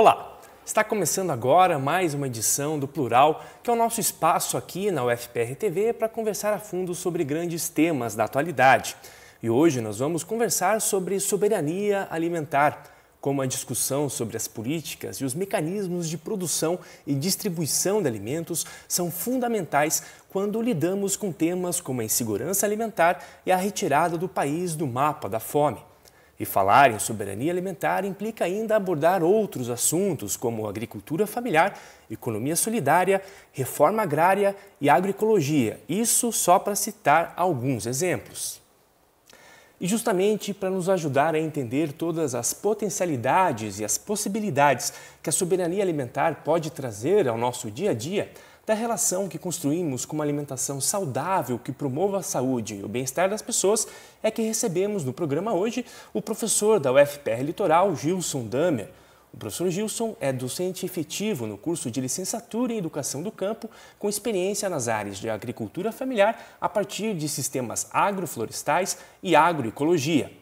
Olá! Está começando agora mais uma edição do Plural, que é o nosso espaço aqui na UFPR TV para conversar a fundo sobre grandes temas da atualidade. E hoje nós vamos conversar sobre soberania alimentar, como a discussão sobre as políticas e os mecanismos de produção e distribuição de alimentos são fundamentais quando lidamos com temas como a insegurança alimentar e a retirada do país do mapa da fome. E falar em soberania alimentar implica ainda abordar outros assuntos como agricultura familiar, economia solidária, reforma agrária e agroecologia. Isso só para citar alguns exemplos. E justamente para nos ajudar a entender todas as potencialidades e as possibilidades que a soberania alimentar pode trazer ao nosso dia a dia, da relação que construímos com uma alimentação saudável que promova a saúde e o bem-estar das pessoas é que recebemos no programa hoje o professor da UFPR Litoral, Gilson Damer. O professor Gilson é docente efetivo no curso de licenciatura em Educação do Campo, com experiência nas áreas de agricultura familiar a partir de sistemas agroflorestais e agroecologia.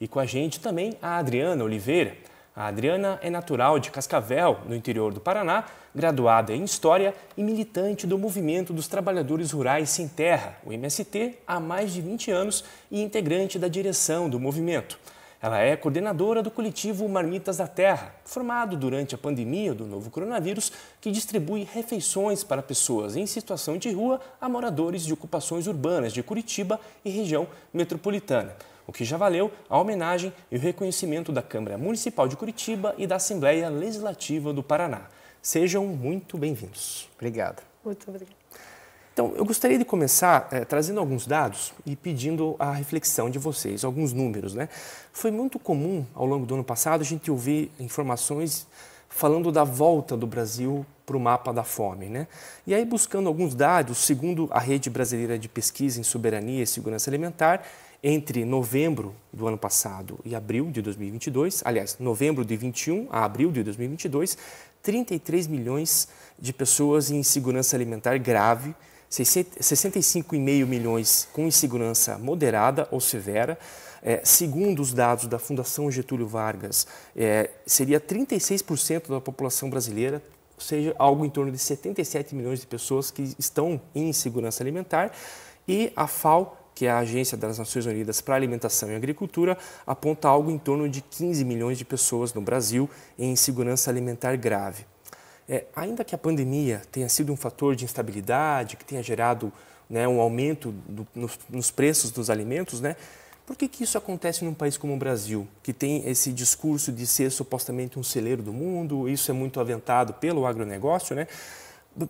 E com a gente também a Adriana Oliveira. A Adriana é natural de Cascavel, no interior do Paraná, graduada em História e militante do Movimento dos Trabalhadores Rurais Sem Terra, o MST, há mais de 20 anos e integrante da direção do movimento. Ela é coordenadora do coletivo Marmitas da Terra, formado durante a pandemia do novo coronavírus, que distribui refeições para pessoas em situação de rua a moradores de ocupações urbanas de Curitiba e região metropolitana o que já valeu a homenagem e o reconhecimento da Câmara Municipal de Curitiba e da Assembleia Legislativa do Paraná. Sejam muito bem-vindos. Obrigado. Muito obrigado. Então, eu gostaria de começar é, trazendo alguns dados e pedindo a reflexão de vocês, alguns números. Né? Foi muito comum, ao longo do ano passado, a gente ouvir informações falando da volta do Brasil para o mapa da fome. Né? E aí, buscando alguns dados, segundo a Rede Brasileira de Pesquisa em Soberania e Segurança Alimentar, entre novembro do ano passado e abril de 2022, aliás, novembro de 21 a abril de 2022, 33 milhões de pessoas em insegurança alimentar grave 65,5 milhões com insegurança moderada ou severa. É, segundo os dados da Fundação Getúlio Vargas, é, seria 36% da população brasileira, ou seja, algo em torno de 77 milhões de pessoas que estão em insegurança alimentar. E a FAO que é a Agência das Nações Unidas para Alimentação e Agricultura, aponta algo em torno de 15 milhões de pessoas no Brasil em insegurança alimentar grave. É, ainda que a pandemia tenha sido um fator de instabilidade, que tenha gerado né, um aumento do, nos, nos, preços dos alimentos, né, por que, que isso acontece num país como o Brasil, que tem esse discurso de ser supostamente um celeiro do mundo, isso é muito aventado pelo agronegócio, né?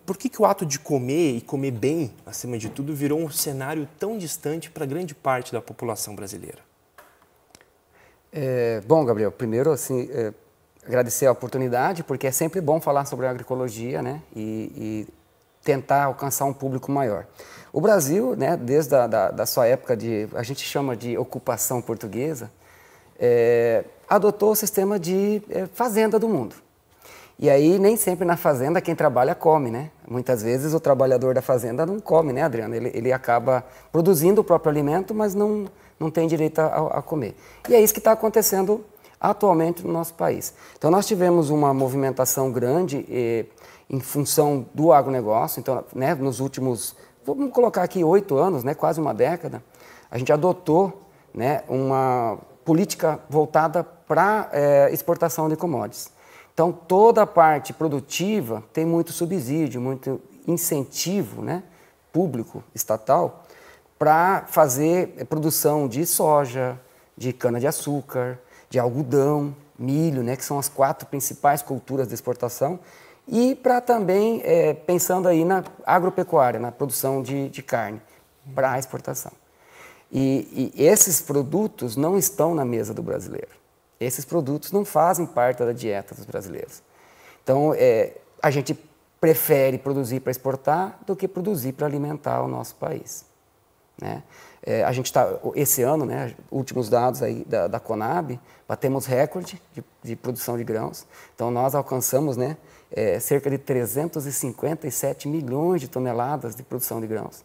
Por que, que o ato de comer e comer bem, acima de tudo, virou um cenário tão distante para grande parte da população brasileira? É, bom, Gabriel, primeiro, assim, é, agradecer a oportunidade, porque é sempre bom falar sobre agroecologia, né? E, e tentar alcançar um público maior. O Brasil, né, desde a da, da sua época de, a gente chama de ocupação portuguesa, é, adotou o sistema de é, fazenda do mundo. E aí, nem sempre na fazenda quem trabalha come, né? Muitas vezes o trabalhador da fazenda não come, né, Adriano? Ele, ele acaba produzindo o próprio alimento, mas não, não tem direito a, a comer. E é isso que está acontecendo atualmente no nosso país. Então, nós tivemos uma movimentação grande em função do agronegócio. Então, né, nos últimos, vamos colocar aqui oito anos, né, quase uma década, a gente adotou né, uma política voltada para eh, exportação de commodities. Então, toda a parte produtiva tem muito subsídio, muito incentivo né, público, estatal, para fazer eh, produção de soja, de cana-de-açúcar, de algodão, milho, né, que são as quatro principais culturas de exportação, e para também, é, pensando aí na agropecuária, na produção de, de carne para exportação. E, e esses produtos não estão na mesa do brasileiro. Esses produtos não fazem parte da dieta dos brasileiros. Então, é, a gente prefere produzir para exportar do que produzir para alimentar o nosso país. Né? É, a gente está, esse ano, né, últimos dados aí da, da Conab, batemos recorde de, de, produção de grãos. Então, nós alcançamos né, é, cerca de 357 milhões de toneladas de produção de grãos.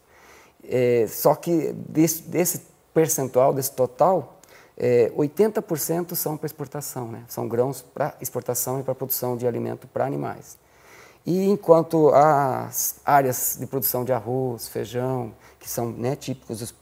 É, só que desse, desse percentual, desse total, é, 80% são para exportação, né? são grãos para exportação e para produção de alimento para animais. E enquanto as áreas de produção de arroz, feijão, que são né, típicos dos,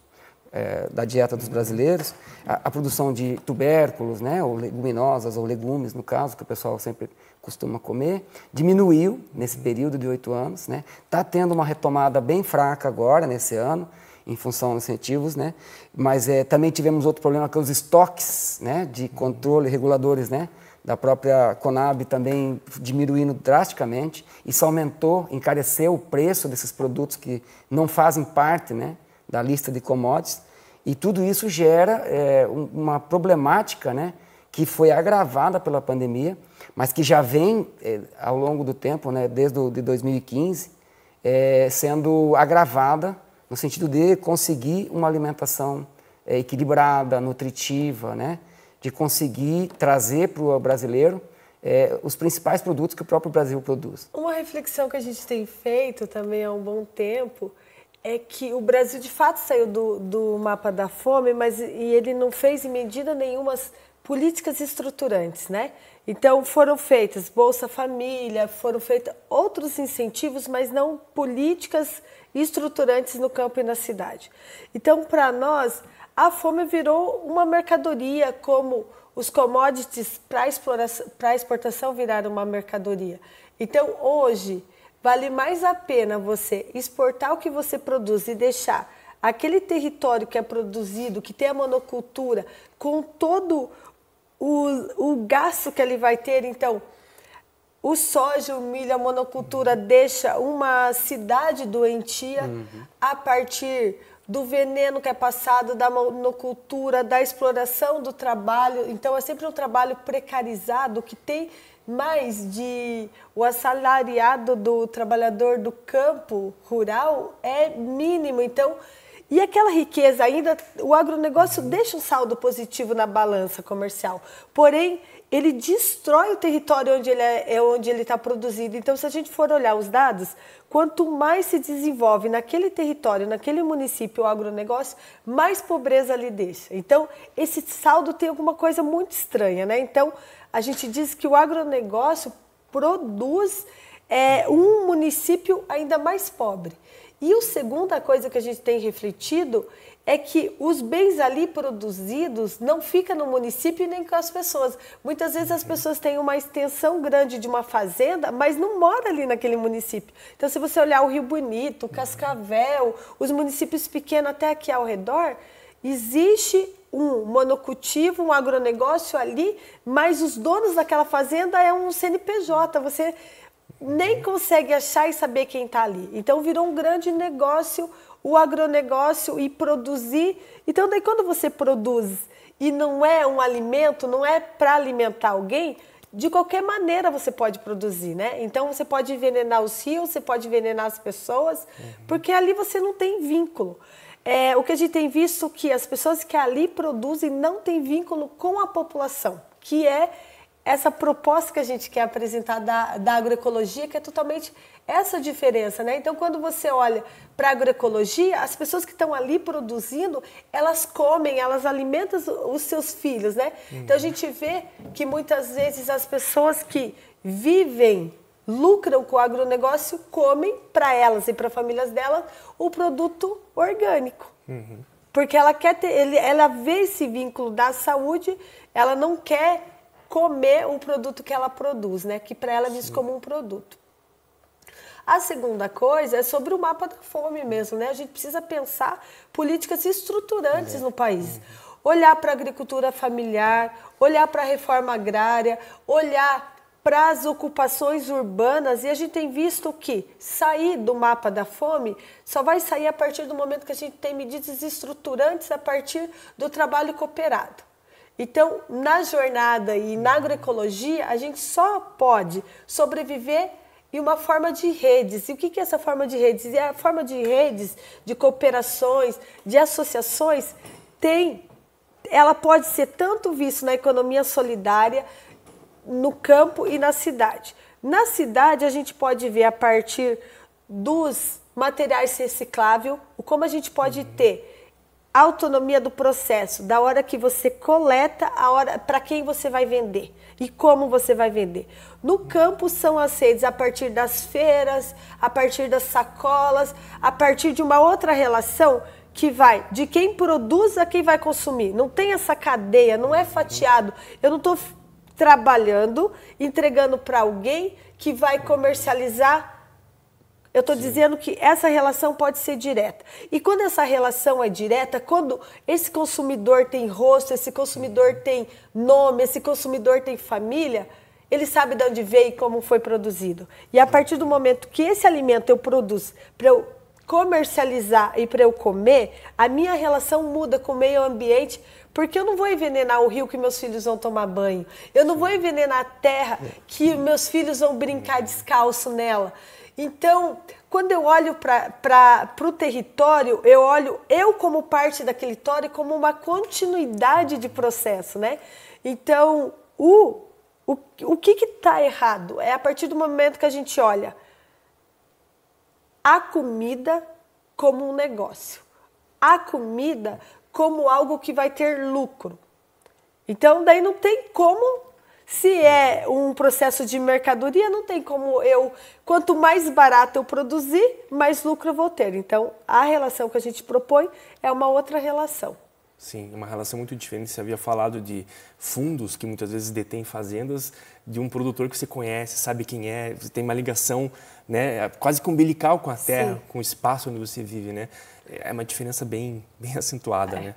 é, da dieta dos brasileiros, a, a, produção de tubérculos, né, ou leguminosas, ou legumes, no caso, que o pessoal sempre costuma comer, diminuiu nesse período de oito anos. Está né? Tá tendo uma retomada bem fraca agora, nesse ano, em função dos incentivos, né? Mas é, também tivemos outro problema que é os estoques, né? De controle, reguladores, né? Da própria Conab também diminuindo drasticamente. Isso aumentou, encareceu o preço desses produtos que não fazem parte, né? Da lista de commodities. E tudo isso gera é, uma problemática, né? que foi agravada pela pandemia, mas que já vem eh, ao longo do tempo, né, desde o, de 2015, sendo agravada no sentido de conseguir uma alimentação é, equilibrada, nutritiva, né? de conseguir trazer para o brasileiro é, os principais produtos que o próprio Brasil produz. Uma reflexão que a gente tem feito também há um bom tempo é que o Brasil de fato saiu do, do mapa da fome, mas e ele não fez em medida nenhuma políticas estruturantes, né? Então foram feitas Bolsa Família, foram feitos outros incentivos, mas não políticas estruturantes estruturantes no campo e na cidade. Então, para nós, a fome virou uma mercadoria, como os commodities para exportação viraram uma mercadoria. Então, hoje, vale mais a pena você exportar o que você produz e deixar aquele território que é produzido, que tem a monocultura, com todo o, o gasto que ele vai ter. Então, o soja, o milho, a monocultura deixa uma cidade doentia uhum. a partir do veneno que é passado, da monocultura, da exploração do trabalho. Então é sempre um trabalho precarizado que tem mais de o assalariado do trabalhador do campo rural é mínimo. Então, e aquela riqueza ainda, o agronegócio uhum. deixa um saldo positivo na balança comercial. Porém, ele destrói o território onde ele é, é onde ele está produzido. Então, se a gente for olhar os dados, quanto mais se desenvolve naquele território, naquele município o agronegócio, mais pobreza ali deixa. Então, esse saldo tem alguma coisa muito estranha, né? Então, a gente diz que o agronegócio produz é, um município ainda mais pobre. E a segunda coisa que a gente tem refletido é que os bens ali produzidos não ficam no município nem com as pessoas. Muitas vezes as uhum. pessoas têm uma extensão grande de uma fazenda, mas não mora ali naquele município. Então, se você olhar o Rio Bonito, Cascavel, os municípios pequenos até aqui ao redor, existe um monocultivo, um agronegócio ali, mas os donos daquela fazenda é um CNPJ. Você nem uhum. consegue achar e saber quem está ali. Então, virou um grande negócio o agronegócio e produzir. Então, daí quando você produz e não é um alimento, não é para alimentar alguém, de qualquer maneira você pode produzir, né? Então você pode envenenar os rios, você pode envenenar as pessoas, uhum. porque ali você não tem vínculo. É, o que a gente tem visto que as pessoas que ali produzem não têm vínculo com a população, que é essa proposta que a gente quer apresentar da, da agroecologia, que é totalmente essa diferença, né? Então, quando você olha para a agroecologia, as pessoas que estão ali produzindo, elas comem, elas alimentam os seus filhos, né? Hum. Então, a uhum. gente vê que muitas vezes as pessoas que vivem lucram com o agronegócio, comem para elas e para famílias delas o produto orgânico. Uhum. Porque ela quer ter, ele, ela vê esse vínculo da saúde, ela não quer comer o produto que ela produz, né? Que para ela é visto como um produto. A segunda coisa é sobre o mapa da fome mesmo, né? A gente precisa pensar políticas estruturantes é. no país. Uhum. Olhar para a agricultura familiar, olhar para a reforma agrária, olhar para as ocupações urbanas e a gente tem visto que sair do mapa da fome só vai sair a partir do momento que a gente tem medidas estruturantes a partir do trabalho cooperado. Então, na jornada e na agroecologia, a gente só pode sobreviver em uma forma de redes. E o que é essa forma de redes? E é a forma de redes, de cooperações, de associações, tem. Ela pode ser tanto vista na economia solidária, no campo e na cidade. Na cidade, a gente pode ver a partir dos materiais recicláveis, como a gente pode ter autonomia do processo, da hora que você coleta, a hora para quem você vai vender e como você vai vender. No campo são as redes a partir das feiras, a partir das sacolas, a partir de uma outra relação que vai de quem produz a quem vai consumir. Não tem essa cadeia, não é fatiado. Eu não estou trabalhando, entregando para alguém que vai comercializar eu estou dizendo que essa relação pode ser direta. E quando essa relação é direta, quando esse consumidor tem rosto, esse consumidor uhum. tem nome, esse consumidor tem família, ele sabe de onde veio e como foi produzido. E a partir do momento que esse alimento eu produzo para eu comercializar e para eu comer, a minha relação muda com o meio ambiente, porque eu não vou envenenar o rio que meus filhos vão tomar banho. Eu não vou envenenar a terra é. que meus filhos vão brincar uhum. descalço nela. Então, quando eu olho para o território, eu olho eu como parte daquele território como uma continuidade de processo, né? Então, o, o, o que está errado? É a partir do momento que a gente olha a comida como um negócio, a comida como algo que vai ter lucro. Então, daí não tem como se é um processo de mercadoria, não tem como eu. Quanto mais barato eu produzir, mais lucro eu vou ter. Então, a relação que a gente propõe é uma outra relação. Sim, uma relação muito diferente. Você havia falado de fundos que muitas vezes detêm fazendas, de um produtor que você conhece, sabe quem é, você tem uma ligação né, quase que umbilical com a terra, Sim. com o espaço onde você vive. Né? É uma diferença bem, bem acentuada. É. Né?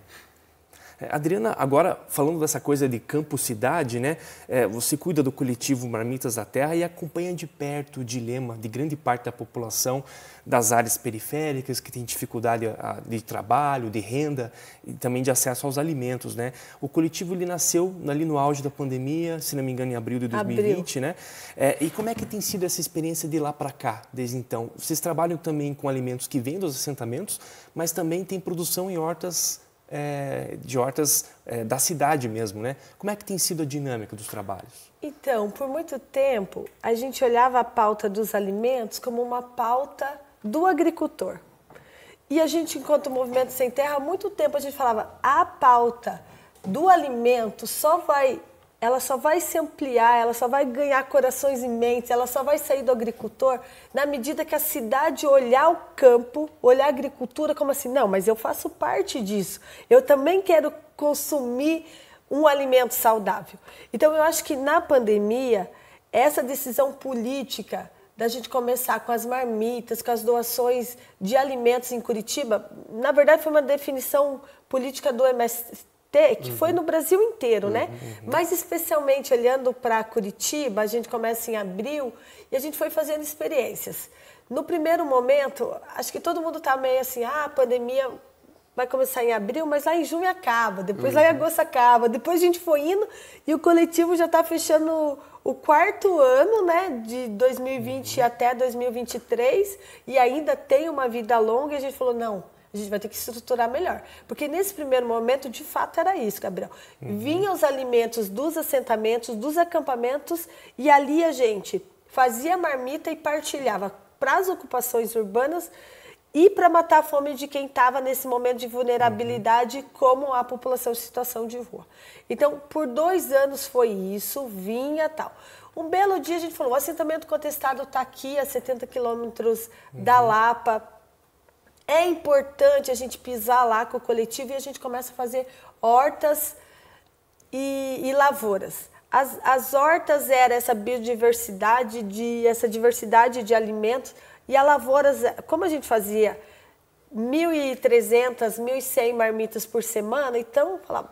É, Adriana, agora falando dessa coisa de campo-cidade, né? É, você cuida do coletivo Marmitas da Terra e acompanha de perto o dilema de grande parte da população das áreas periféricas que tem dificuldade de trabalho, de renda e também de acesso aos alimentos, né? O coletivo ele nasceu ali no auge da pandemia, se não me engano, em abril de 2020, abril. né? É, e como é que tem sido essa experiência de lá para cá, desde então? Vocês trabalham também com alimentos que vêm dos assentamentos, mas também tem produção em hortas é, de hortas é, da cidade mesmo, né? Como é que tem sido a dinâmica dos trabalhos? Então, por muito tempo, a gente olhava a pauta dos alimentos como uma pauta do agricultor. E a gente, enquanto Movimento Sem Terra, há muito tempo a gente falava a pauta do alimento só vai ela só vai se ampliar, ela só vai ganhar corações e mentes, ela só vai sair do agricultor na medida que a cidade olhar o campo, olhar a agricultura como assim, não, mas eu faço parte disso. Eu também quero consumir um alimento saudável. Então eu acho que na pandemia essa decisão política da gente começar com as marmitas, com as doações de alimentos em Curitiba, na verdade foi uma definição política do MST que uhum. foi no Brasil inteiro, né? uhum, né? Mas especialmente olhando para Curitiba, a gente começa em abril e a gente foi fazendo experiências. No primeiro momento, acho que todo mundo está meio assim, ah, a pandemia vai começar em abril, mas lá em junho acaba, depois lá em uhum. agosto acaba, depois a gente foi indo e o coletivo já está fechando o quarto ano, né, de 2020 uhum. até 2023 e ainda tem uma vida longa e a gente falou, não, a gente vai ter que estruturar melhor. Porque nesse primeiro momento, de fato, era isso, Gabriel. Uhum. Vinham os alimentos dos assentamentos, dos acampamentos, e ali a gente fazia marmita e partilhava para as ocupações urbanas e para matar a fome de quem estava nesse momento de vulnerabilidade, uhum. como a população em situação de rua. Então, por dois anos foi isso, vinha tal. Um belo dia a gente falou: o assentamento contestado está aqui, a 70 quilômetros uhum. da Lapa. É importante a gente pisar lá com o coletivo e a gente começa a fazer hortas e, e lavouras. As, as, hortas era essa biodiversidade, de, essa diversidade de alimentos e a lavouras, como a gente fazia 1.300, 1.100 marmitas por semana, então falava,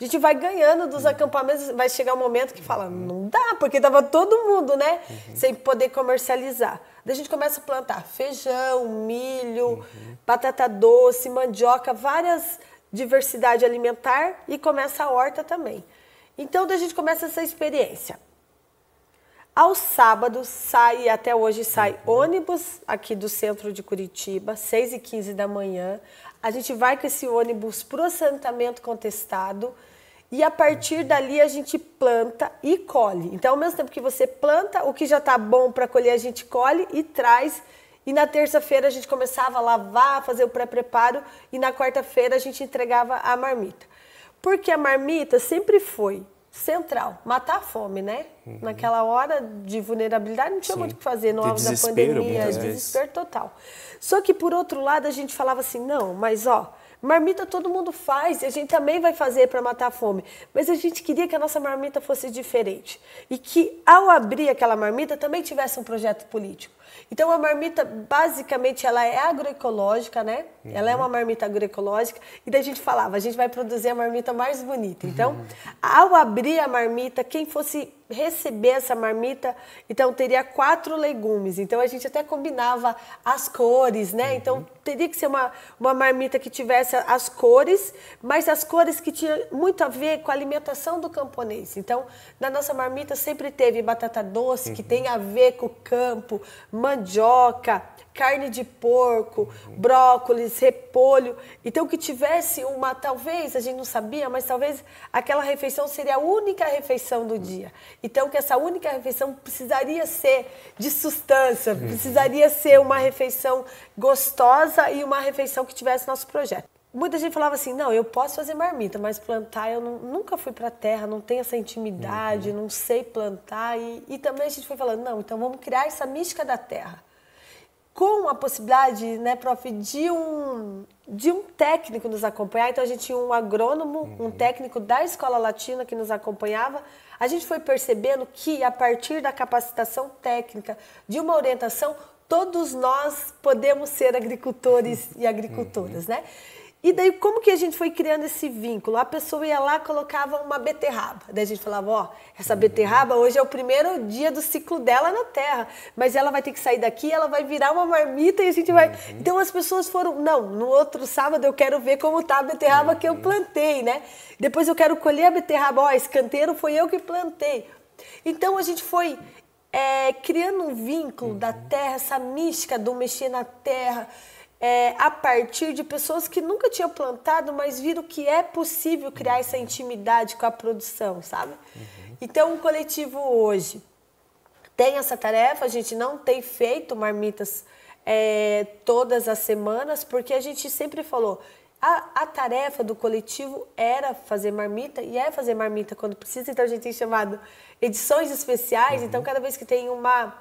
a gente vai ganhando dos uhum. acampamentos, vai chegar um momento que fala, não dá, porque tava todo mundo, né? Uhum. Sem poder comercializar. Daí a gente começa a plantar feijão, milho, uhum. batata doce, mandioca, várias diversidade alimentar e começa a horta também. Então daí a gente começa essa experiência. ao sábado sai, até hoje sai uhum. ônibus aqui do centro de Curitiba, 6 e 15 da manhã. A gente vai com esse ônibus para o assentamento contestado e a partir dali a gente planta e colhe. Então, ao mesmo tempo que você planta, o que já está bom para colher, a gente colhe e traz. E na terça-feira a gente começava a lavar, fazer o pré-preparo e na quarta-feira a gente entregava a marmita. Porque a marmita sempre foi central, matar a fome, né? Uhum. Naquela hora de vulnerabilidade não tinha Sim. muito o que fazer, no da pandemia, desespero vezes. total. Só que por outro lado a gente falava assim, não, mas ó, Marmita todo mundo faz e a gente também vai fazer para matar a fome. Mas a gente queria que a nossa marmita fosse diferente e que ao abrir aquela marmita também tivesse um projeto político. Então a marmita basicamente ela é agroecológica, né? Uhum. Ela é uma uhum. marmita agroecológica e daí a gente falava, a gente vai produzir a marmita mais bonita. Uhum. Então, uhum. ao abrir a marmita, quem fosse receber essa marmita, então teria quatro legumes. Então a gente até combinava as cores, né? Uhum. Então teria que ser uma, uma marmita que tivesse as cores, mas as cores que tinha muito a ver com a alimentação do camponês. Então, na nossa marmita sempre teve batata doce, que uhum. tem a ver com o campo, mandioca, carne de porco, brócolis, repolho. Então, que tivesse uma, talvez, a gente não sabia, mas talvez aquela refeição seria a única refeição do dia. Então, que essa única refeição precisaria ser de sustância, uhum. precisaria ser uma refeição gostosa e uma refeição que tivesse nosso projeto muita gente falava assim, não, eu posso fazer marmita, mas plantar eu não, nunca fui para a terra, não tenho essa intimidade, uhum. não sei plantar. E, e também a gente foi falando, não, então vamos criar essa mística da terra. Com a possibilidade, né, prof, de um, de um técnico nos acompanhar. Então a gente tinha um agrônomo, uhum. um técnico da escola latina que nos acompanhava. A gente foi percebendo que a partir da capacitação técnica, de uma orientação, todos nós podemos ser agricultores uhum. e agricultoras, né? E daí, como que a gente foi criando esse vínculo? A pessoa ia lá, colocava uma beterraba. Daí a gente falava, ó, essa uhum. beterraba hoje é o primeiro dia do ciclo dela na Terra, mas ela vai ter que sair daqui, ela vai virar uma marmita e a gente vai... Uhum. Então as pessoas foram, não, no outro sábado eu quero ver como tá a beterraba uhum. que eu uhum. plantei, né? Depois eu quero colher a beterraba, ó, esse canteiro foi eu que plantei. Então a gente foi é, criando um vínculo uhum. da terra, essa mística do mexer na terra, é, a partir de pessoas que nunca tinham plantado, mas viram que é possível criar essa intimidade com a produção, sabe? Uhum. Então, o coletivo hoje tem essa tarefa, a gente não tem feito marmitas é, todas as semanas, porque a gente sempre falou. A, a, tarefa do coletivo era fazer marmita e é fazer marmita quando precisa, então a gente tem chamado edições especiais. Então uhum. Então, cada vez que tem uma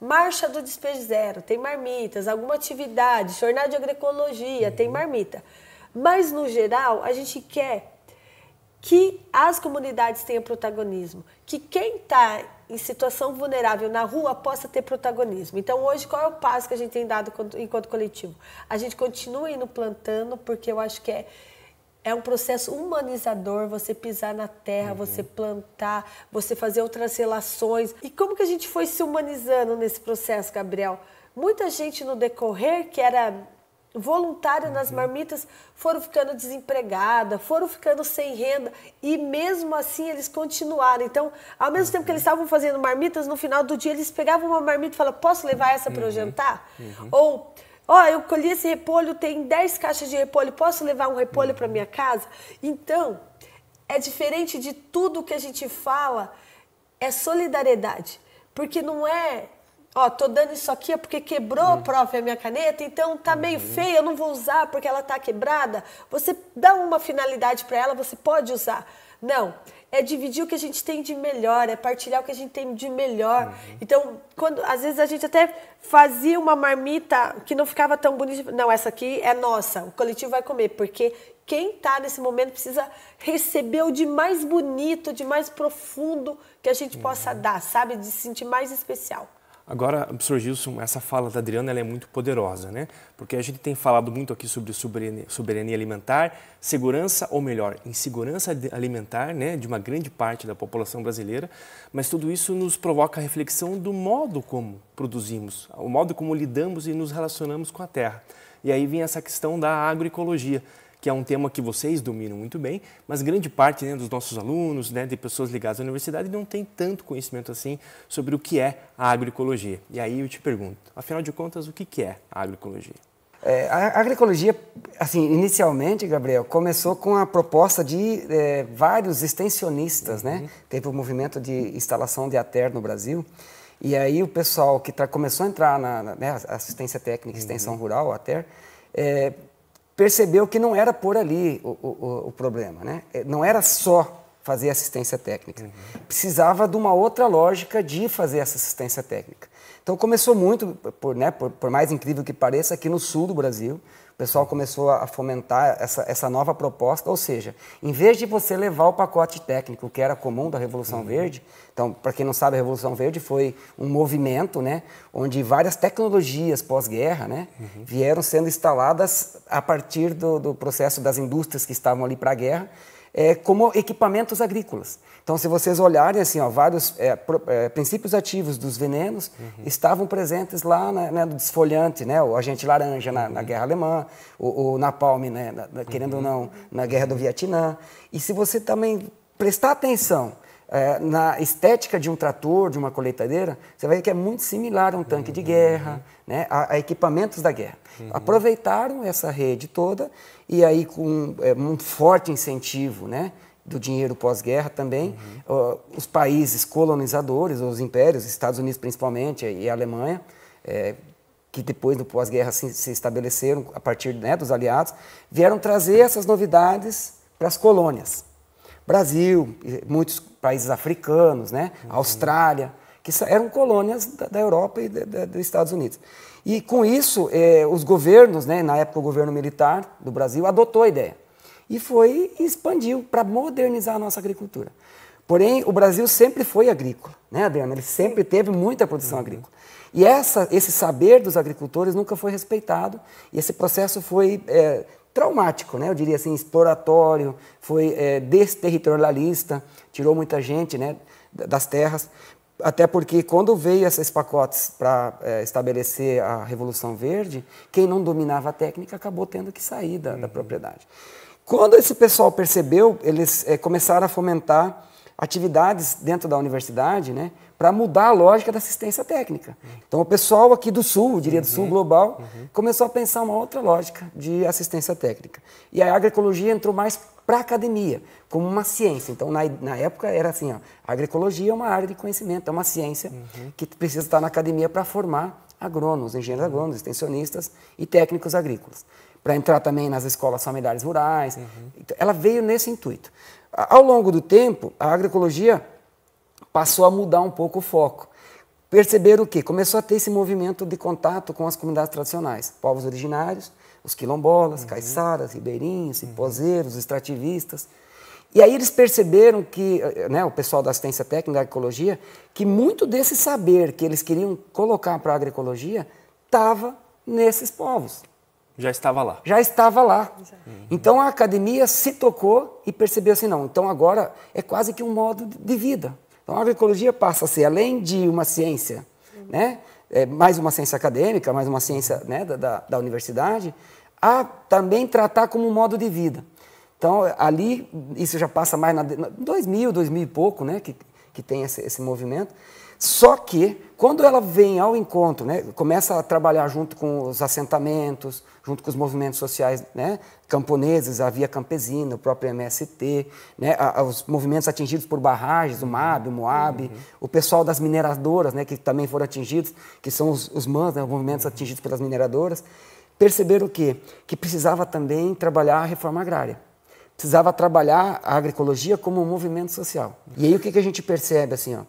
Marcha do Despejo Zero, tem marmitas, alguma atividade, jornada de agroecologia, tem uhum. marmita. Mas, no geral, a gente quer que as comunidades tenham protagonismo, que quem está em situação vulnerável na rua possa ter protagonismo. Então, hoje, qual é o passo que a gente tem dado enquanto coletivo? A gente continua indo plantando, porque eu acho que é é um processo humanizador você pisar na terra, uhum. você plantar, você fazer outras relações. E como que a gente foi se humanizando nesse processo, Gabriel? Muita gente no decorrer que era voluntária uhum. nas marmitas foram ficando desempregada, foram ficando sem renda e mesmo assim eles continuaram. Então, ao mesmo tempo que eles uhum. estavam fazendo marmitas, no final do dia eles pegavam uma marmita e falavam: "Posso levar essa para eu uhum. jantar?" Uhum. Ou Ó, oh, eu colhi esse repolho, tem 10 caixas de repolho, posso levar um repolho para minha casa? Então, é diferente de tudo que a gente fala, é solidariedade. Porque não é ó, oh, tô dando isso aqui é porque quebrou uhum. prof, a minha caneta, então tá meio uhum. feia, eu não vou usar porque ela tá quebrada. Você dá uma finalidade para ela, você pode usar. Não, é dividir o que a gente tem de melhor, é partilhar o que a gente tem de melhor. Uhum. Então, quando às vezes a gente até fazia uma marmita que não ficava tão bonita, não, essa aqui é nossa, o coletivo vai comer, porque quem está nesse momento precisa receber o de mais bonito, de mais profundo que a gente uhum. possa dar, sabe? De se sentir mais especial. Agora surgiu essa fala da Adriana, ela é muito poderosa, né? Porque a gente tem falado muito aqui sobre soberania alimentar, segurança, ou melhor, insegurança alimentar, né, de uma grande parte da população brasileira, mas tudo isso nos provoca a reflexão do modo como produzimos, o modo como lidamos e nos relacionamos com a terra. E aí vem essa questão da agroecologia, que é um tema que vocês dominam muito bem, mas grande parte né, dos nossos alunos, né, de pessoas ligadas à universidade, não tem tanto conhecimento assim sobre o que é a agroecologia. E aí eu te pergunto, afinal de contas, o que é a agroecologia? É, a agroecologia, assim, inicialmente, Gabriel, começou com a proposta de é, vários extensionistas, né, uhum. né? Teve o um movimento de instalação de ATER no Brasil. E aí o pessoal que tá, começou a entrar na, na né, assistência técnica e extensão uhum. rural, ATER, é, percebeu que não era por ali o, o, o problema, né? É, não era só fazer assistência técnica. Uhum. Precisava de uma outra lógica de fazer essa assistência técnica. Então começou muito, por, né, por, por mais incrível que pareça, aqui no sul do Brasil, pessoal começou a fomentar essa, essa nova proposta, ou seja, em vez de você levar o pacote técnico que era comum da Revolução uhum. Verde, então, para quem não sabe, a Revolução Verde foi um movimento né, onde várias tecnologias pós-guerra né, uhum. vieram sendo instaladas a partir do, do processo das indústrias que estavam ali para a guerra, é, como equipamentos agrícolas. Então, se vocês olharem, assim, ó, vários é, pro, é, princípios ativos dos venenos uhum. estavam presentes lá né, no desfolhante, né, o agente laranja na, na uhum. Guerra Alemã, o, o napalm, né, na, querendo uhum. ou não, na Guerra do Vietnã. E se você também prestar atenção é, na estética de um trator, de uma coletadeira, você vai ver que é muito similar a um tanque uhum. de guerra, né, a, a equipamentos da guerra. Uhum. Aproveitaram essa rede toda e aí com é, um forte incentivo né, do dinheiro pós-guerra também, uhum. uh, os países colonizadores, os impérios, Estados Unidos principalmente e a Alemanha, é, que depois do pós-guerra se, se, estabeleceram a partir né, dos aliados, vieram trazer essas novidades para as colônias. Brasil, muitos países africanos, né? Uhum. Austrália, que eram colônias da, da Europa e dos Estados Unidos. E com isso, eh, os governos, né, na época o governo militar do Brasil, adotou a ideia. E foi e expandiu para modernizar a nossa agricultura. Porém, o Brasil sempre foi agrícola, né, Adriana? Ele sempre teve muita produção uhum. agrícola. E essa, esse saber dos agricultores nunca foi respeitado, e esse processo foi é, traumático, né? Eu diria assim, exploratório, foi é, desterritorialista, tirou muita gente, né, das terras. Até porque quando veio esses pacotes para é, estabelecer a Revolução Verde, quem não dominava a técnica acabou tendo que sair da, uhum. da propriedade. Quando esse pessoal percebeu, eles é, começaram a fomentar atividades dentro da universidade, né, para mudar a lógica da assistência técnica. Então, o pessoal aqui do Sul, diria do Sul uhum. Global, uhum. começou a pensar uma outra lógica de assistência técnica. E a agroecologia entrou mais para a academia, como uma ciência. Então, na, na época era assim, ó, a agroecologia é uma área de conhecimento, é uma ciência uhum. que precisa estar na academia para formar agrônomos, engenheiros agrônomos, extensionistas e técnicos agrícolas. Para entrar também nas escolas familiares rurais. Uhum. Então, ela veio nesse intuito. Ao longo do tempo, a agroecologia passou a mudar um pouco o foco. Perceberam o quê? Começou a ter esse movimento de contato com as comunidades tradicionais, povos originários, os quilombolas, uhum. caiçaras, ribeirinhos, cipozeiros, uhum. extrativistas. E aí eles perceberam que, eh, né, o pessoal da assistência técnica da agroecologia, que muito desse saber que eles queriam colocar para a agroecologia estava nesses povos. Já estava lá. Já estava lá. Uhum. Então a academia se tocou e percebeu assim, não, então agora é quase que um modo de vida. Então, a agroecologia passa a ser, além de uma ciência, né, é, mais uma ciência acadêmica, mais uma ciência né, da, da, da universidade, a também tratar como um modo de vida. Então, ali, isso já passa mais na, na 2000, 2000 e pouco, né, que, que tem esse, esse movimento. Só que, quando ela vem ao encontro, né, começa a trabalhar junto com os assentamentos, junto com os movimentos sociais né, camponeses, a Via Campesina, o próprio MST, né, a, os movimentos atingidos por barragens, o MAB, o MOAB, uhum. o pessoal das mineradoras, né, que também foram atingidos, que são os, os MANs, né, os movimentos uhum. atingidos pelas mineradoras, perceberam o quê? Que precisava também trabalhar a reforma agrária. Precisava trabalhar a agroecologia como um movimento social. E aí o que, que a gente percebe? assim, ó,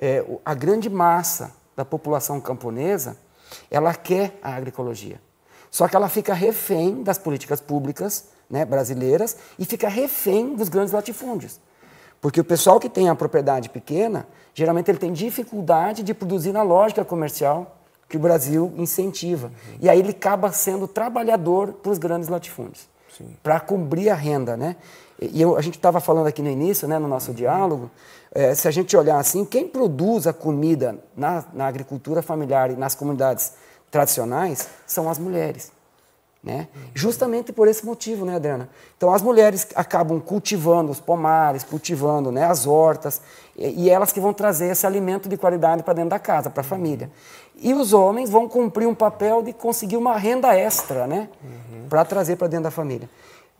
é, A grande massa da população camponesa, ela quer a agroecologia só que ela fica refém das políticas públicas né, brasileiras e fica refém dos grandes latifúndios. Porque o pessoal que tem a propriedade pequena, geralmente ele tem dificuldade de produzir na lógica comercial que o Brasil incentiva. Uhum. E aí ele acaba sendo trabalhador para os grandes latifúndios, para cobrir a renda. Né? E eu, a gente estava falando aqui no início, né, no nosso uhum. diálogo, é, se a gente olhar assim, quem produz a comida na, na agricultura familiar e nas comunidades tradicionais são as mulheres. Né? Justamente por esse motivo, né, Adriana? Então, as mulheres acabam cultivando os pomares, cultivando né, as hortas, e, e elas que vão trazer esse alimento de qualidade para dentro da casa, para a família. E os homens vão cumprir um papel de conseguir uma renda extra, né? Uhum. Para trazer para dentro da família.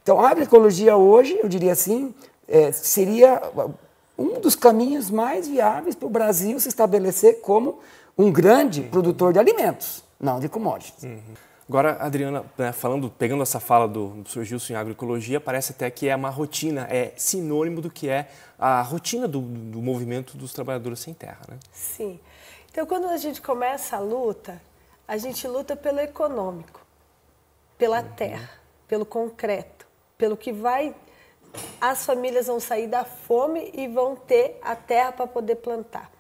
Então, a agroecologia hoje, eu diria assim, é, seria um dos caminhos mais viáveis para o Brasil se estabelecer como um grande produtor de alimentos. Não, de commodities. Uhum. Agora, Adriana, né, falando, pegando essa fala do, do Sr. Gilson em agroecologia, parece até que é uma rotina, é sinônimo do que é a rotina do, do movimento dos trabalhadores sem terra, né? Sim. Então, quando a gente começa a luta, a gente luta pelo econômico, pela uhum. terra, pelo concreto, pelo que vai. As famílias vão sair da fome e vão ter a terra para poder plantar.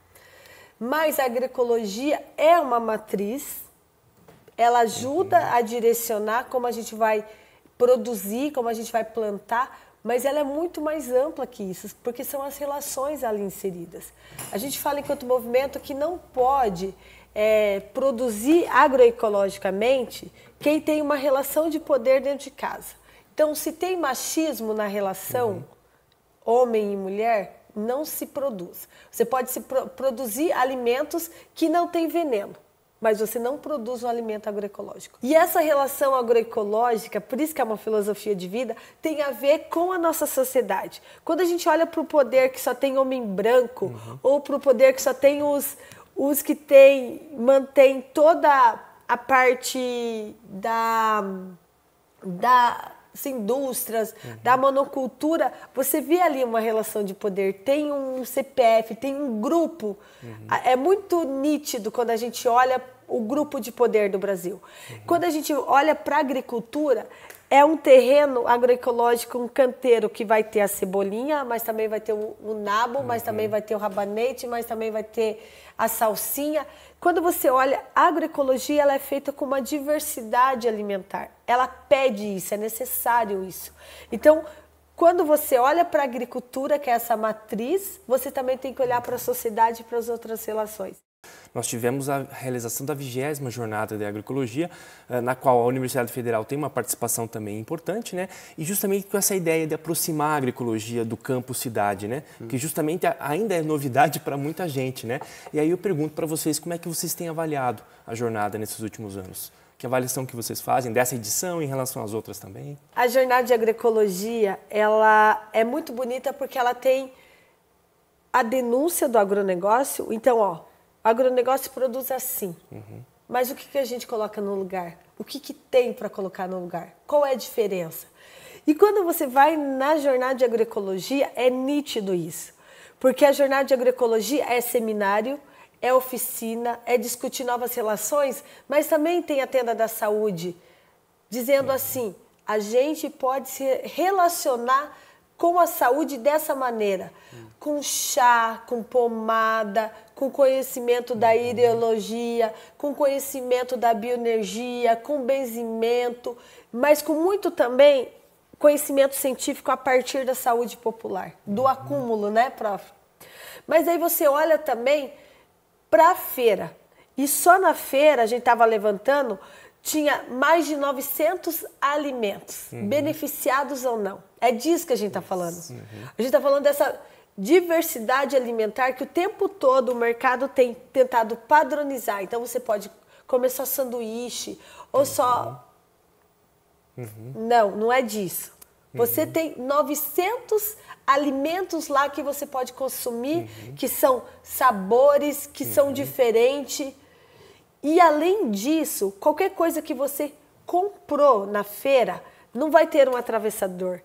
Mas a agroecologia é uma matriz ela ajuda uhum. a direcionar como a gente vai produzir, como a gente vai plantar, mas ela é muito mais ampla que isso, porque são as relações ali inseridas. A gente fala enquanto movimento que não pode é, produzir agroecologicamente quem tem uma relação de poder dentro de casa. Então, se tem machismo na relação uhum. homem e mulher, não se produz. Você pode se pro produzir alimentos que não têm veneno mas você não produz um alimento agroecológico. E essa relação agroecológica, por isso que é uma filosofia de vida, tem a ver com a nossa sociedade. Quando a gente olha para o poder que só tem homem branco, uhum. ou para o poder que só tem os, os que tem, mantém toda a parte da, da indústrias, uhum. da monocultura, você vê ali uma relação de poder. Tem um CPF, tem um grupo. Uhum. É muito nítido quando a gente olha o grupo de poder do Brasil. Uhum. Quando a gente olha para a agricultura, é um terreno agroecológico, um canteiro que vai ter a cebolinha, mas também vai ter o, o nabo, uhum. mas também vai ter o rabanete, mas também vai ter a salsinha. Quando você olha, a agroecologia ela é feita com uma diversidade alimentar. Ela pede isso, é necessário isso. Então, quando você olha para a agricultura, que é essa matriz, você também tem que olhar para a sociedade e para as outras relações. Nós tivemos a realização da vigésima jornada de agroecologia, eh, na qual a Universidade Federal tem uma participação também importante, né? E justamente com essa ideia de aproximar a agroecologia do campo cidade, né? Hum. Que justamente ainda é novidade para muita gente, né? E aí eu pergunto para vocês como é que vocês têm avaliado a jornada nesses últimos anos? Que avaliação que vocês fazem dessa edição em relação às outras também? A jornada de agroecologia, ela é muito bonita porque ela tem a denúncia do agronegócio. Então, ó, o agronegócio produz assim. Uhum. Mas o que, que a gente coloca no lugar? O que, que tem para colocar no lugar? Qual é a diferença? E quando você vai na jornada de agroecologia, é nítido isso. Porque a jornada de agroecologia é seminário, é oficina, é discutir novas relações, mas também tem a tenda da saúde, dizendo assim: a gente pode se relacionar com a saúde dessa maneira, hum. com chá, com pomada, com conhecimento da uhum. ideologia, com conhecimento da bioenergia, com benzimento, mas com muito também conhecimento científico a partir da saúde popular, do uhum. acúmulo, né, prof? Mas aí você olha também para a feira. E só na feira a gente estava levantando tinha mais de 900 alimentos, uhum. beneficiados ou não. É disso que a gente está falando. Uhum. A gente está falando dessa diversidade alimentar que o tempo todo o mercado tem tentado padronizar. Então você pode comer só sanduíche ou uhum. só. Uhum. Não, não é disso. Você uhum. tem 900 alimentos lá que você pode consumir, uhum. que são sabores, que são diferentes e além disso, qualquer coisa que você comprou na feira não vai ter um atravessador.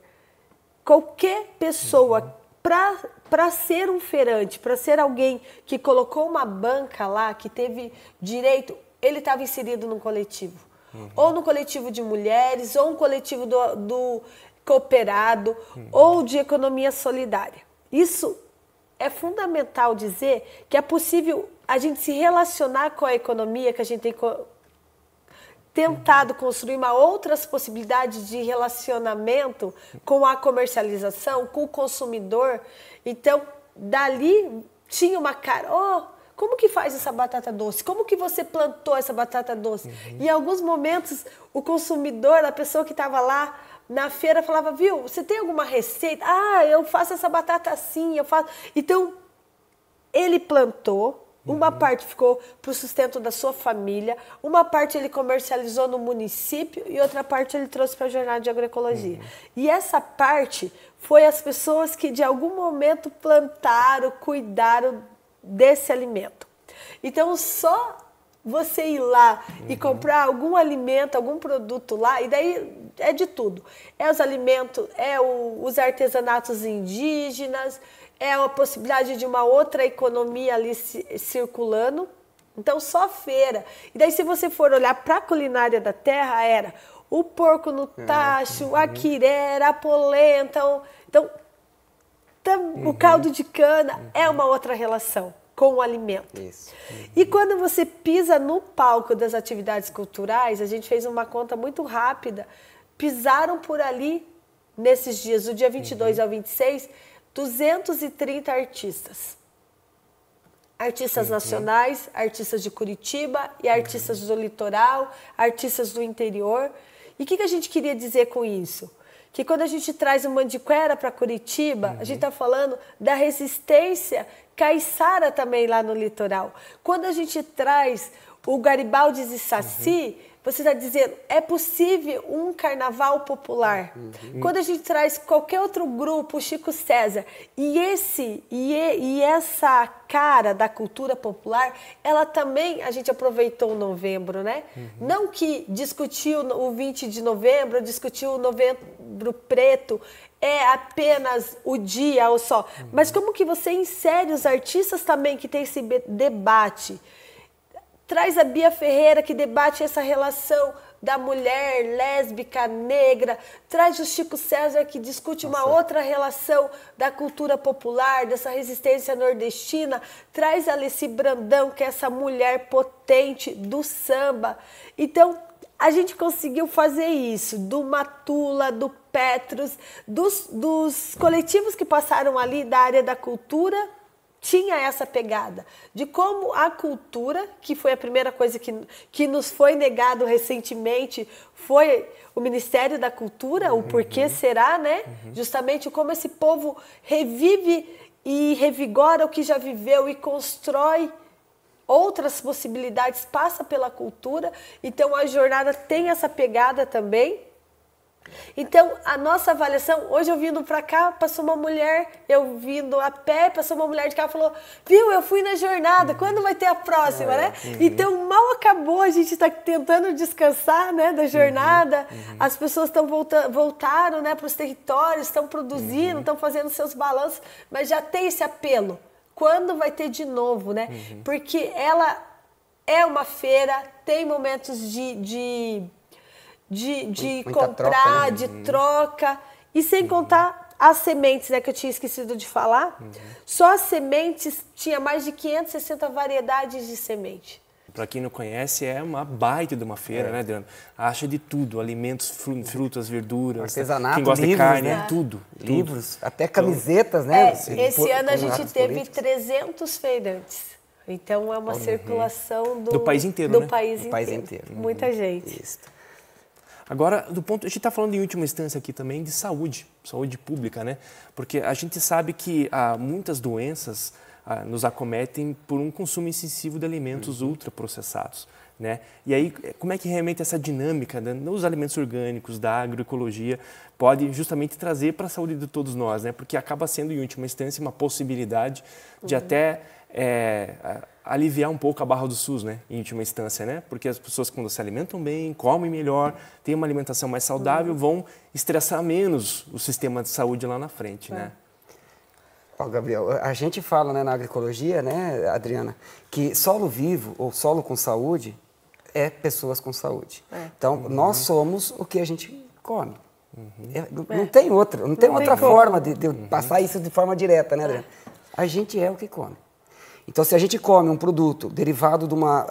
Qualquer pessoa, uhum. para ser um feirante, para ser alguém que colocou uma banca lá, que teve direito, ele estava inserido num coletivo. Uhum. Ou no coletivo de mulheres, ou um coletivo do, do cooperado, uhum. ou de economia solidária. Isso é fundamental dizer que é possível a gente se relacionar com a economia que a gente tem co tentado construir uma outras possibilidades de relacionamento com a comercialização, com o consumidor. Então, dali tinha uma cara, oh, como que faz essa batata doce? Como que você plantou essa batata doce? Uhum. E em alguns momentos, o consumidor, a pessoa que estava lá na feira falava, viu, você tem alguma receita? Ah, eu faço essa batata assim, eu faço. Então, ele plantou, uma parte ficou para o sustento da sua família, uma parte ele comercializou no município e outra parte ele trouxe para a jornada de agroecologia. Uhum. E essa parte foi as pessoas que de algum momento plantaram, cuidaram desse alimento. Então só você ir lá uhum. e comprar algum alimento, algum produto lá, e daí é de tudo. É os alimentos, é o, os artesanatos indígenas, é a possibilidade de uma outra economia ali circulando. Então, só feira. E daí, se você for olhar para a culinária da terra, era o porco no é, tacho, a uhum. quirera, a polenta. Então, o uhum. caldo de cana é uhum. uma outra relação com o alimento. Isso. E quando você pisa no palco das atividades culturais, a gente fez uma conta muito rápida, pisaram por ali nesses dias, do dia 22 uhum. ao 26, 230 artistas. Artistas sim, nacionais, artistas de Curitiba e uhum. artistas do litoral, artistas do interior. E o que, que a gente queria dizer com isso? que quando a gente traz o Mandiquera para Curitiba, uhum. a gente está uhum. falando da resistência caiçara também lá no litoral. Quando a gente traz o Garibaldi de Saci, uhum você está dizendo, é possível um carnaval popular. Uhum. Quando a gente traz qualquer outro grupo, Chico César, e esse e, e essa cara da cultura popular, ela também a gente aproveitou o novembro, né? Uhum. Não que discutiu o 20 de novembro, discutiu o novembro preto, é apenas o dia ou só, uhum. mas como que você insere os artistas também que tem esse debate? Traz a Bia Ferreira que debate essa relação da mulher lésbica, negra, traz o Chico César que discute Nossa. uma outra relação da cultura popular, dessa resistência nordestina, traz a Alessi Brandão, que é essa mulher potente do samba. Então, a gente conseguiu fazer isso do Matula, do Petrus, dos, dos coletivos que passaram ali da área da cultura tinha essa pegada de como a cultura, que foi a primeira coisa que, que nos foi negado recentemente, foi o Ministério da Cultura, uhum. o porquê uhum. será, né? Uhum. Justamente como esse povo revive e revigora o que já viveu e constrói outras possibilidades, passa pela cultura. Então a jornada tem essa pegada também. Então, a nossa avaliação, hoje eu vindo pra cá, passou uma mulher, eu vindo a pé, passou uma mulher de cá falou: Viu, eu fui na jornada, quando vai ter a próxima, né? Uhum. uhum. Então, mal acabou, a gente tá tentando descansar, né, da uhum. jornada, uhum. Uhum. as pessoas estão voltando, voltaram, né, pros territórios, estão produzindo, estão uhum. fazendo seus balanços, mas já tem esse apelo. Quando vai ter de novo, né? Porque ela é uma feira, tem momentos de, de de, de comprar, troca, né? de uhum. troca. E sem uhum. contar as sementes, né, que eu tinha esquecido de falar. Uhum. Só as sementes tinha mais de 560 variedades de semente. Para quem não conhece, é uma baita de uma feira, é. né, Adriano? Acha de tudo, alimentos, frutas, verduras, artesanato, quem gosta livros, de carne, é né? tudo, Livros, até então, camisetas, né? É, esse por, ano a gente teve políticos. 300 feirantes. Então é uma uhum. circulação do, do, país inteiro, do né? País do inteiro. país inteiro. Muita uhum. gente. Isso. Agora, do ponto, a gente está falando em última instância aqui também de saúde, saúde pública, né? Porque a gente sabe que há ah, muitas doenças ah, nos acometem por um consumo excessivo de alimentos uhum. ultraprocessados. Né? E aí, eh, como é que realmente essa dinâmica né, dos alimentos orgânicos, da agroecologia, pode justamente trazer para a saúde de todos nós? Né? Porque acaba sendo, em última instância, uma possibilidade de uhum. até é, aliviar um pouco a barra do SUS, né, em última instância, né? Porque as pessoas quando se alimentam bem, comem melhor, têm uma alimentação mais saudável, vão estressar menos o sistema de saúde lá na frente, é. né? Ó, oh, Gabriel, a gente fala né, na agroecologia, né, Adriana, que solo vivo ou solo com saúde é pessoas com saúde. É. Então, uhum. nós somos o que a gente come. Uhum. É, não, é. tem outra, não, não tem outra tem forma de, de uhum. passar isso de forma direta, né, Adriana? É. A gente é o que come. Então, se a gente come um produto derivado de uma uh,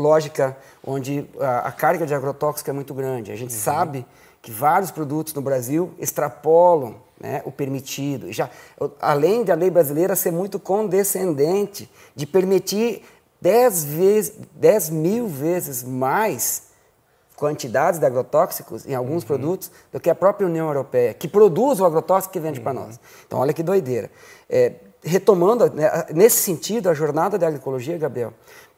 lógica onde uh, a carga de agrotóxico é muito grande, a gente uhum. sabe que vários produtos no Brasil extrapolam né, o permitido. Já, além da lei brasileira ser muito condescendente, de permitir 10, vezes, 10 mil vezes mais quantidades de agrotóxicos em alguns uhum. produtos do que a própria União Europeia, que produz o agrotóxico que vende uhum. para nós. Então, olha que doideira. É, retomando né, nesse sentido a jornada da agroecologia, Gabriel,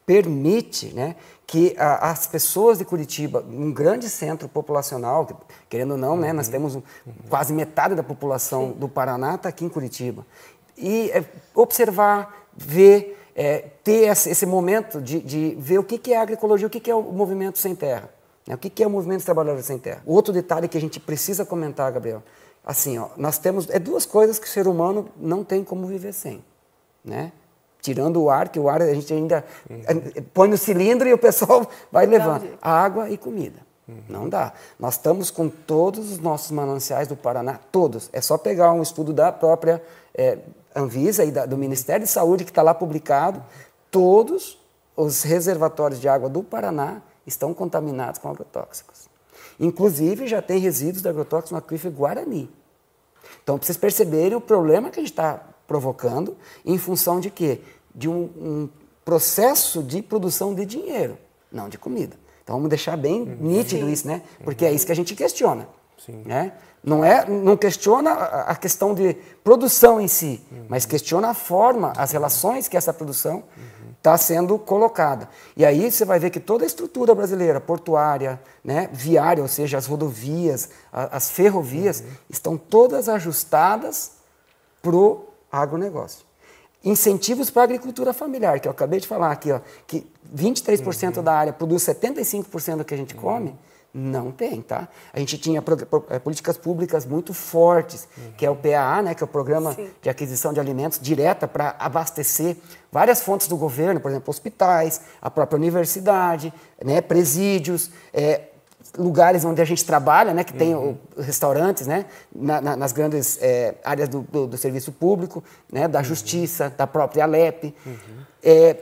permite né, que a, as pessoas de Curitiba, um grande centro populacional, querendo ou não, uhum. né, nós uhum. temos um, uhum. quase metade da população Sim. do Paraná está aqui em Curitiba, e é, observar, ver, é, ter esse, esse momento de, de, ver o que, que é a agroecologia, o que, que é o movimento sem terra. Né, o que, que é o movimento dos trabalhadores sem terra? Outro detalhe que a gente precisa comentar, Gabriel, assim, ó, nós temos é duas coisas que o ser humano não tem como viver sem, né? Tirando o ar, que o ar a gente ainda uhum. Eh, põe no cilindro e o pessoal vai levando. a Água e comida. Uhum. Não dá. Nós estamos com todos os nossos mananciais do Paraná, todos. É só pegar um estudo da própria é, Anvisa e da, do Ministério de Saúde que está lá publicado. Todos os reservatórios de água do Paraná estão contaminados com agrotóxicos. Inclusive, já tem resíduos de agrotóxico no aquífero Guarani. Então, para vocês perceberem o problema que a gente está provocando em função de quê? De um, um, processo de produção de dinheiro, não de comida. Então, vamos deixar bem uhum. nítido Sim. isso, né? Uhum. Porque uhum. é isso que a gente questiona. Sim. Né? Não, é, não questiona a questão de produção em si, uhum. mas questiona a forma, as relações que essa produção uhum está sendo colocada. E aí você vai ver que toda a estrutura brasileira, portuária, né, viária, ou seja, as rodovias, a, as ferrovias, uhum. estão todas ajustadas para o agronegócio. Incentivos para a agricultura familiar, que eu acabei de falar aqui, ó, que 23% uhum. da área produz 75% do que a gente uhum. come. Uhum não tem, tá? A gente tinha eh, políticas públicas muito fortes, uhum. que é o PAA, né, que é o Programa Sim. de Aquisição de Alimentos Direta para abastecer várias fontes do governo, por exemplo, hospitais, a própria universidade, né, presídios, é, lugares onde a gente trabalha, né, que tem uhum. o, restaurantes, né, na, na, nas grandes é, áreas do, do, do, serviço público, né, da uhum. justiça, da própria Alep. É,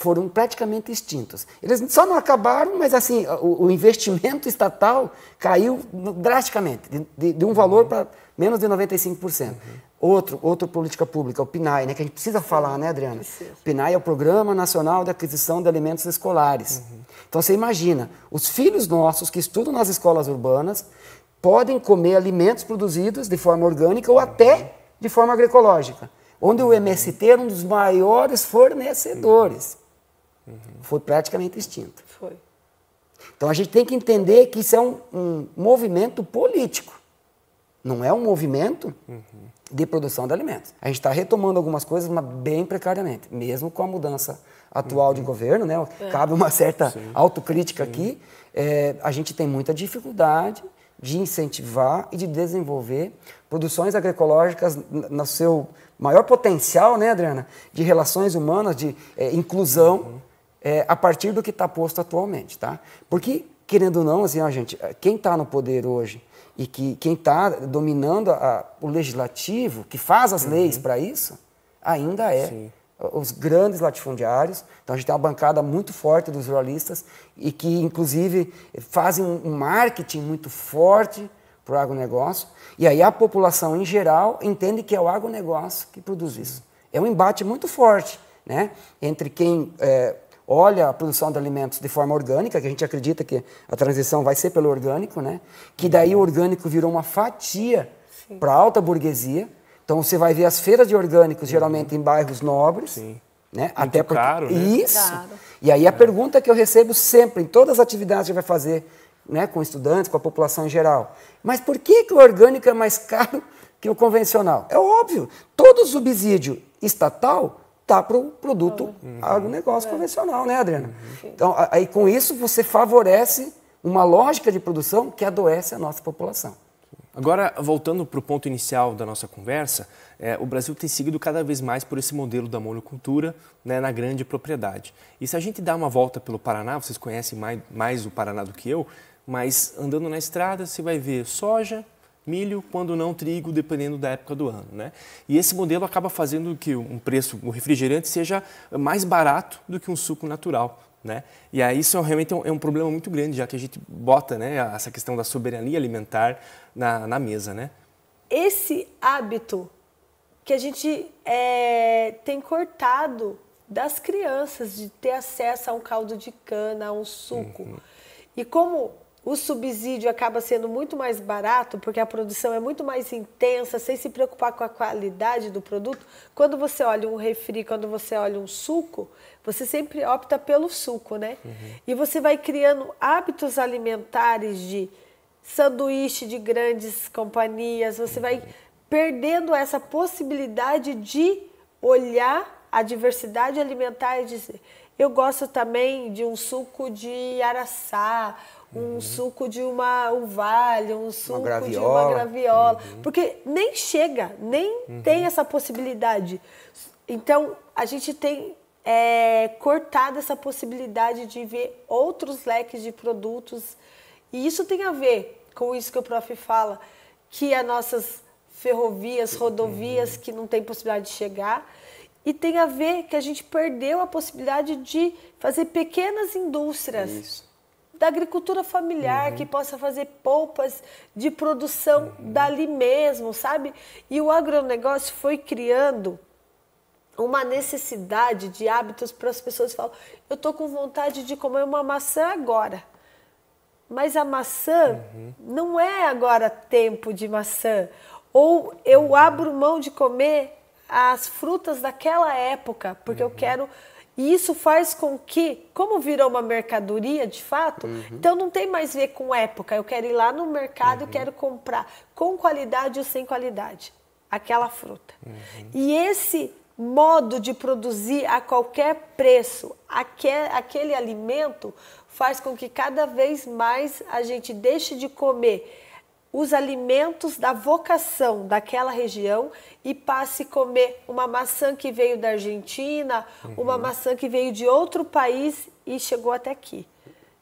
foram praticamente extintos. Eles só não acabaram, mas assim, o, o investimento estatal caiu drasticamente, de, de, de um valor uhum. para menos de 95%. Uhum. Outro, outra política pública, o PNAE, né, que a gente precisa falar, né, Adriana? O PNAE é o Programa Nacional de Aquisição de Alimentos Escolares. Uhum. Então você imagina, os filhos nossos que estudam nas escolas urbanas podem comer alimentos produzidos de forma orgânica ou até de forma agroecológica, onde o MST é um dos maiores fornecedores. Uhum. Foi praticamente extinto. Foi. Então a gente tem que entender que isso é um, um movimento político, não é um movimento uhum. de produção de alimentos. A gente está retomando algumas coisas, mas bem precariamente, mesmo com a mudança atual uhum. de governo, né? É. Cabe uma certa Sim. autocrítica Sim. aqui. É, a gente tem muita dificuldade de incentivar e de desenvolver produções agroecológicas no seu maior potencial, né, Adriana? De relações humanas, de é, inclusão. Uhum é, a partir do que está posto atualmente, tá? Porque, querendo ou não, assim, ó, gente, é, quem está no poder hoje e que quem está dominando a, o legislativo, que faz as uhum. leis para isso, ainda é Sim. os grandes latifundiários. Então a gente tem uma bancada muito forte dos ruralistas e que, inclusive, fazem um marketing muito forte para o agronegócio. E aí a população, em geral, entende que é o agronegócio que produz isso. É um embate muito forte né? entre quem. É, olha a produção de alimentos de forma orgânica, que a gente acredita que a transição vai ser pelo orgânico, né? Que daí o orgânico virou uma fatia para a alta burguesia. Então você vai ver as feiras de orgânicos uhum. geralmente em bairros nobres, Sim. né? Muito Até porque caro, né? isso. Claro. E aí a é. pergunta que eu recebo sempre em todas as atividades que vai fazer, né, com estudantes, com a população em geral. Mas por que que o orgânico é mais caro que o convencional? É óbvio. Todo subsídio estatal para o produto uhum. uhum. agronegócio é. convencional, né, Adriana? Uhum. Então, aí com isso você favorece uma lógica de produção que adoece a nossa população. Agora, voltando para o ponto inicial da nossa conversa, é, o Brasil tem seguido cada vez mais por esse modelo da monocultura né, na grande propriedade. E se a gente dá uma volta pelo Paraná, vocês conhecem mais, mais o Paraná do que eu, mas andando na estrada você vai ver soja, milho, quando não trigo, dependendo da época do ano. Né? E esse modelo acaba fazendo que um preço, um refrigerante, seja mais barato do que um suco natural. Né? E aí isso é realmente é um, é um problema muito grande, já que a gente bota né, essa questão da soberania alimentar na, na mesa. Né? Esse hábito que a gente é, tem cortado das crianças de ter acesso a um caldo de cana, a um suco. Uhum. E como o subsídio acaba sendo muito mais barato, porque a produção é muito mais intensa, sem se preocupar com a qualidade do produto. Quando você olha um refri, quando você olha um suco, você sempre opta pelo suco, né? Uhum. E você vai criando hábitos alimentares de sanduíche de grandes companhias, você vai uhum. perdendo essa possibilidade de olhar a diversidade alimentar e dizer eu gosto também de um suco de araçá, um uhum. suco de uma uvalha, um suco uma de uma graviola. Uhum. Porque nem chega, nem uhum. tem essa possibilidade. Então, a gente tem é, cortado essa possibilidade de ver outros leques de produtos. E isso tem a ver com isso que o prof fala, que as nossas ferrovias, uhum. rodovias que não tem possibilidade de chegar, e tem a ver que a gente perdeu a possibilidade de fazer pequenas indústrias Isso. da agricultura familiar uhum. que possa fazer polpas de produção uhum. dali mesmo, sabe? E o agronegócio foi criando uma necessidade de hábitos para as pessoas falarem: eu tô com vontade de comer uma maçã agora. Mas a maçã uhum. não é agora tempo de maçã. Ou eu uhum. abro mão de comer as frutas daquela época, porque uhum. eu quero. E isso faz com que, como virou uma mercadoria de fato, uhum. então não tem mais a ver com época. Eu quero ir lá no mercado e uhum. quero comprar com qualidade ou sem qualidade aquela fruta. Uhum. E esse modo de produzir a qualquer preço aquele, aquele alimento faz com que cada vez mais a gente deixe de comer os alimentos da vocação daquela região e passe a comer uma maçã que veio da Argentina, uhum. uma maçã que veio de outro país e chegou até aqui.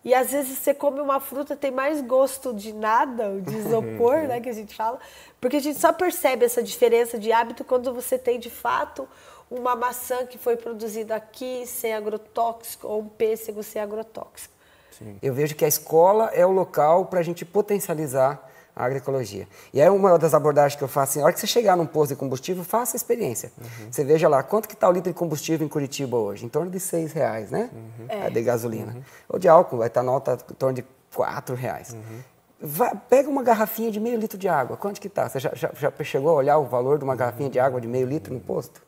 E às vezes você come uma fruta tem mais gosto de nada, de isopor, uhum. né, que a gente fala, porque a gente só percebe essa diferença de hábito quando você tem de fato uma maçã que foi produzida aqui sem agrotóxico ou um pêssego sem agrotóxico. Sim. Eu vejo que a escola é o local para a gente potencializar a agroecologia. E é uma das abordagens que eu faço. Assim, na hora que você chegar num posto de combustível, faça a experiência. Uhum. Você veja lá, quanto que está o litro de combustível em Curitiba hoje? Em torno de seis reais, né? Uhum. É. De gasolina. Uhum. Ou de álcool, vai estar tá nota em torno de quatro reais. Uhum. Vai, pega uma garrafinha de meio litro de água. Quanto que está? Você já, já, já, chegou a olhar o valor de uma garrafinha de água de meio litro no posto?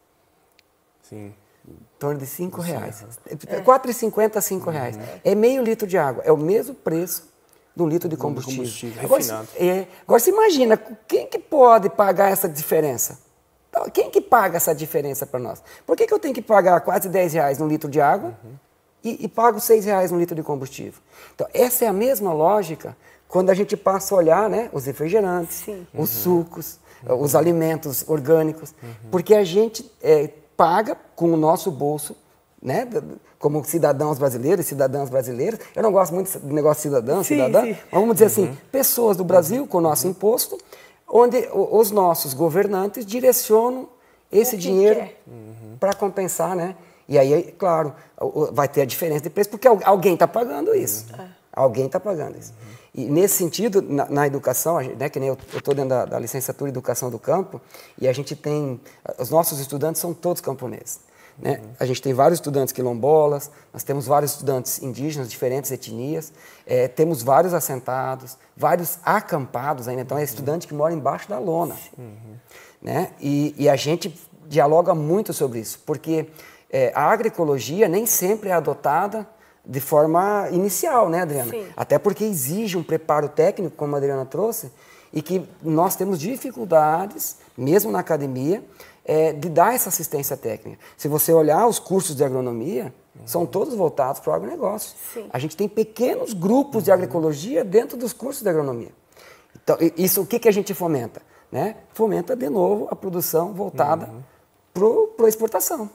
Sim. Em torno de 5 reais. É. 4,50 a 5 reais. É meio litro de água. É o mesmo preço do litro de combustível. De combustível agora, é, agora você imagina, quem que pode pagar essa diferença? Então, quem que paga essa diferença para nós? Por que, que eu tenho que pagar quase 10 reais no litro de água uhum. e, e, pago 6 reais no litro de combustível? Então, essa é a mesma lógica quando a gente passa a olhar né, os refrigerantes, Sim. os uhum. sucos, uhum. os alimentos orgânicos, uhum. porque a gente é, paga com o nosso bolso né, como cidadãos brasileiros, cidadãs brasileiras. Eu não gosto muito do negócio cidadão, sim, cidadã, sim. vamos dizer assim, uhum. assim, pessoas do Brasil com o nosso uhum. imposto, onde os nossos governantes direcionam esse dinheiro é? uhum. para compensar, né? E aí, claro, vai ter a diferença de preço, porque alguém está pagando isso. Uhum. É. Alguém está pagando isso. Uhum. E nesse sentido, na, na educação, né, que nem eu estou dentro da, da licenciatura Educação do Campo, e a gente tem, os nossos estudantes são todos camponeses. Né? Uhum. A gente tem vários estudantes quilombolas, nós temos vários estudantes indígenas, diferentes etnias, é, temos vários assentados, vários acampados ainda. Então, é estudante que mora embaixo da lona. Uhum. Né? E, e, a gente dialoga muito sobre isso, porque é, a agroecologia nem sempre é adotada de forma inicial, né, Adriana? Sim. Até porque exige um preparo técnico, como a Adriana trouxe, e que nós temos dificuldades, mesmo na academia, é, de dar essa assistência técnica. Se você olhar os cursos de agronomia, uhum. são todos voltados para o agronegócio. Sim. A gente tem pequenos grupos uhum. de agroecologia dentro dos cursos de agronomia. Então, isso o que, que a gente fomenta? Né? Fomenta, de novo, a produção voltada uhum. para a exportação.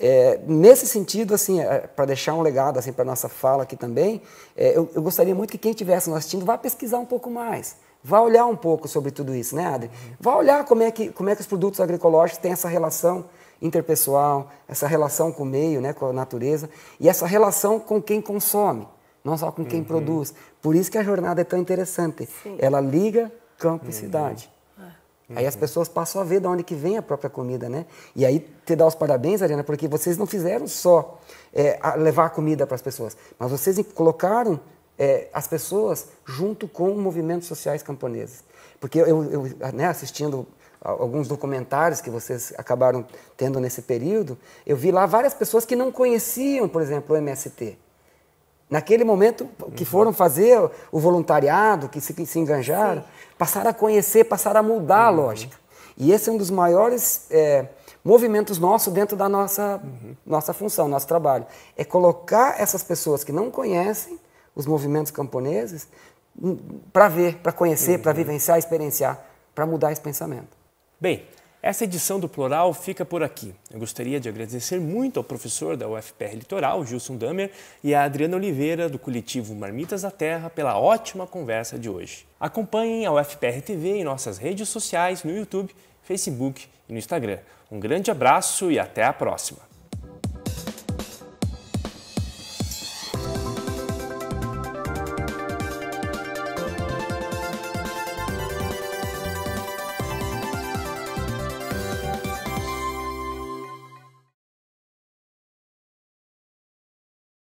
É, nesse sentido, assim, é, para deixar um legado assim, para a nossa fala aqui também, é, eu, eu gostaria muito que quem estivesse nos assistindo vá pesquisar um pouco mais Vá olhar um pouco sobre tudo isso, né, Adri? Vá olhar como é que, como é que os produtos agroecológicos têm essa relação interpessoal, essa relação com o meio, né, com a natureza, e essa relação com quem consome, não só com quem uhum. produz. Por isso que a jornada é tão interessante. Sim. Ela liga campo uhum. e cidade. Uhum. Aí as uhum. pessoas passam a ver de onde que vem a própria comida, né? E aí te dar os parabéns, Ariana, porque vocês não fizeram só é, levar comida para as pessoas, mas vocês colocaram é, as pessoas junto com movimentos sociais camponeses. Porque eu, eu né, assistindo alguns documentários que vocês acabaram tendo nesse período, eu vi lá várias pessoas que não conheciam, por exemplo, o MST. Naquele momento que uhum. foram fazer o voluntariado, que se, que se enganjaram, Sim. passaram a conhecer, passaram a mudar uhum. a lógica. E esse é um dos maiores é, movimentos nossos dentro da nossa, uhum. nossa função, nosso trabalho. É colocar essas pessoas que não conhecem os movimentos camponeses hum, para ver, para conhecer, uhum. para vivenciar, experienciar, para mudar esse pensamento. Bem, essa edição do Plural fica por aqui. Eu gostaria de agradecer muito ao professor da UFPR Litoral, Gilson Damer, e a Adriana Oliveira, do coletivo Marmitas da Terra, pela ótima conversa de hoje. Acompanhem a UFPR TV em nossas redes sociais, no YouTube, Facebook e no Instagram. Um grande abraço e até a próxima!